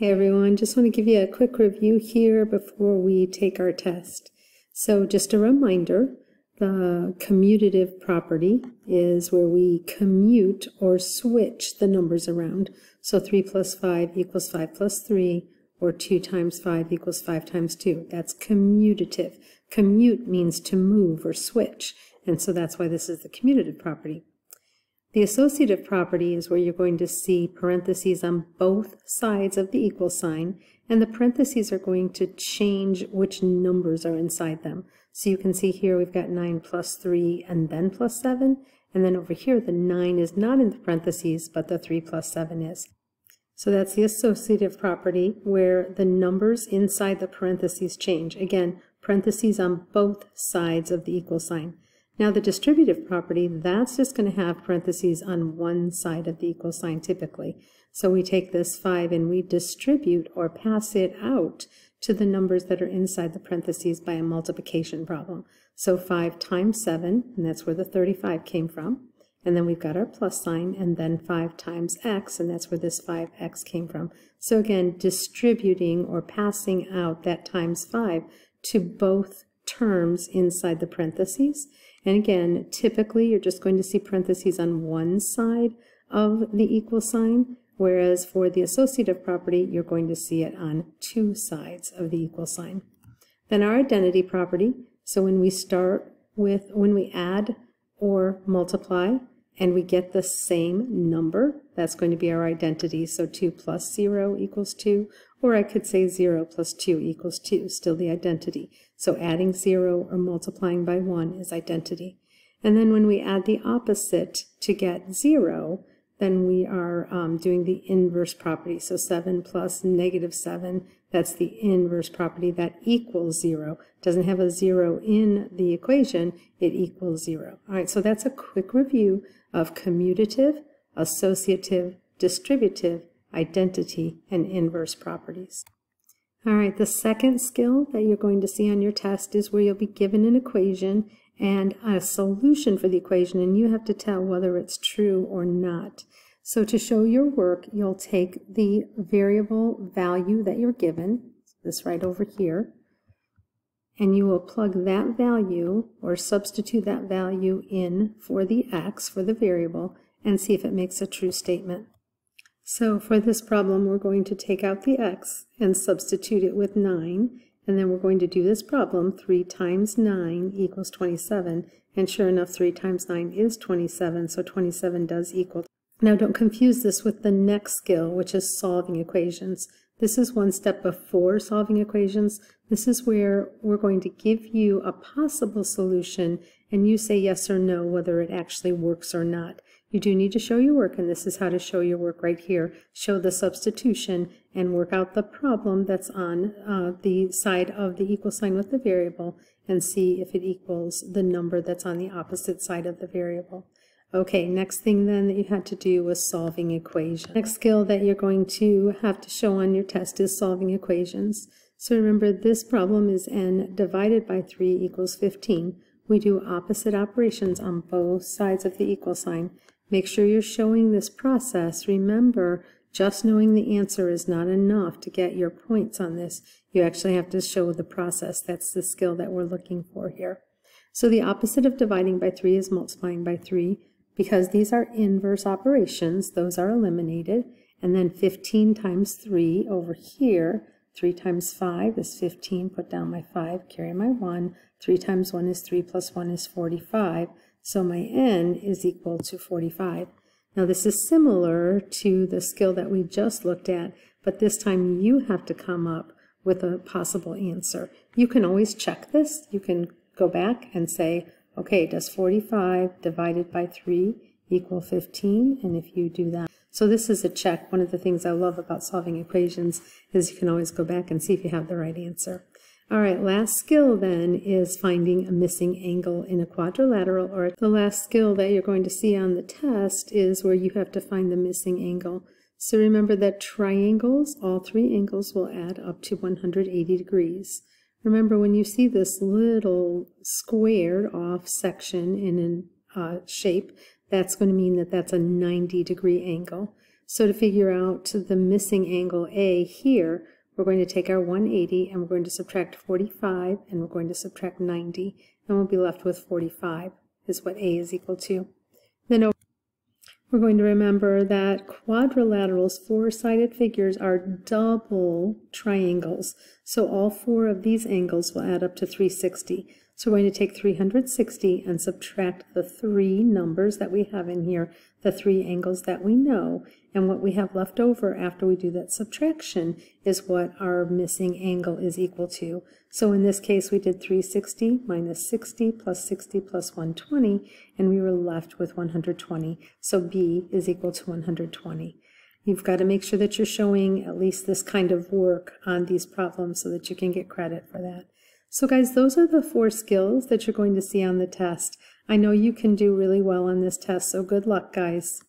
Hey everyone, just want to give you a quick review here before we take our test. So just a reminder, the commutative property is where we commute or switch the numbers around. So 3 plus 5 equals 5 plus 3, or 2 times 5 equals 5 times 2. That's commutative. Commute means to move or switch, and so that's why this is the commutative property. The associative property is where you're going to see parentheses on both sides of the equal sign, and the parentheses are going to change which numbers are inside them. So you can see here we've got 9 plus 3 and then plus 7, and then over here the 9 is not in the parentheses, but the 3 plus 7 is. So that's the associative property where the numbers inside the parentheses change. Again, parentheses on both sides of the equal sign. Now the distributive property, that's just going to have parentheses on one side of the equal sign typically. So we take this 5 and we distribute or pass it out to the numbers that are inside the parentheses by a multiplication problem. So 5 times 7, and that's where the 35 came from. And then we've got our plus sign, and then 5 times x, and that's where this 5x came from. So again, distributing or passing out that times 5 to both terms inside the parentheses. And again, typically you're just going to see parentheses on one side of the equal sign, whereas for the associative property, you're going to see it on two sides of the equal sign. Then our identity property, so when we start with, when we add or multiply, and we get the same number, that's going to be our identity. So 2 plus 0 equals 2, or I could say 0 plus 2 equals 2, still the identity. So adding 0 or multiplying by 1 is identity. And then when we add the opposite to get 0, then we are um, doing the inverse property. So 7 plus negative 7, that's the inverse property. That equals 0. doesn't have a 0 in the equation. It equals 0. All right, so that's a quick review of commutative, associative, distributive, identity, and inverse properties. All right, the second skill that you're going to see on your test is where you'll be given an equation and a solution for the equation, and you have to tell whether it's true or not. So to show your work, you'll take the variable value that you're given, this right over here, and you will plug that value or substitute that value in for the x, for the variable, and see if it makes a true statement. So for this problem, we're going to take out the x and substitute it with 9, and then we're going to do this problem 3 times 9 equals 27, and sure enough, 3 times 9 is 27, so 27 does equal. Now don't confuse this with the next skill, which is solving equations. This is one step before solving equations, this is where we're going to give you a possible solution and you say yes or no whether it actually works or not. You do need to show your work and this is how to show your work right here. Show the substitution and work out the problem that's on uh, the side of the equal sign with the variable and see if it equals the number that's on the opposite side of the variable. Okay, next thing then that you had to do was solving equations. Next skill that you're going to have to show on your test is solving equations. So remember this problem is n divided by 3 equals 15. We do opposite operations on both sides of the equal sign. Make sure you're showing this process. Remember, just knowing the answer is not enough to get your points on this. You actually have to show the process. That's the skill that we're looking for here. So the opposite of dividing by 3 is multiplying by 3. Because these are inverse operations, those are eliminated. And then 15 times 3 over here 3 times 5 is 15, put down my 5, carry my 1. 3 times 1 is 3, plus 1 is 45. So my n is equal to 45. Now this is similar to the skill that we just looked at, but this time you have to come up with a possible answer. You can always check this. You can go back and say, okay, does 45 divided by 3 equal 15? And if you do that, so this is a check. One of the things I love about solving equations is you can always go back and see if you have the right answer. All right, last skill then is finding a missing angle in a quadrilateral, or the last skill that you're going to see on the test is where you have to find the missing angle. So remember that triangles, all three angles will add up to 180 degrees. Remember when you see this little squared off section in a uh, shape, that's going to mean that that's a 90 degree angle. So to figure out the missing angle A here, we're going to take our 180 and we're going to subtract 45 and we're going to subtract 90 and we'll be left with 45 is what A is equal to. Then over we're going to remember that quadrilaterals, four-sided figures, are double triangles. So all four of these angles will add up to 360. So we're going to take 360 and subtract the three numbers that we have in here, the three angles that we know, and what we have left over after we do that subtraction is what our missing angle is equal to. So in this case, we did 360 minus 60 plus 60 plus 120, and we were left with 120. So B is equal to 120. You've got to make sure that you're showing at least this kind of work on these problems so that you can get credit for that. So guys, those are the four skills that you're going to see on the test. I know you can do really well on this test, so good luck, guys.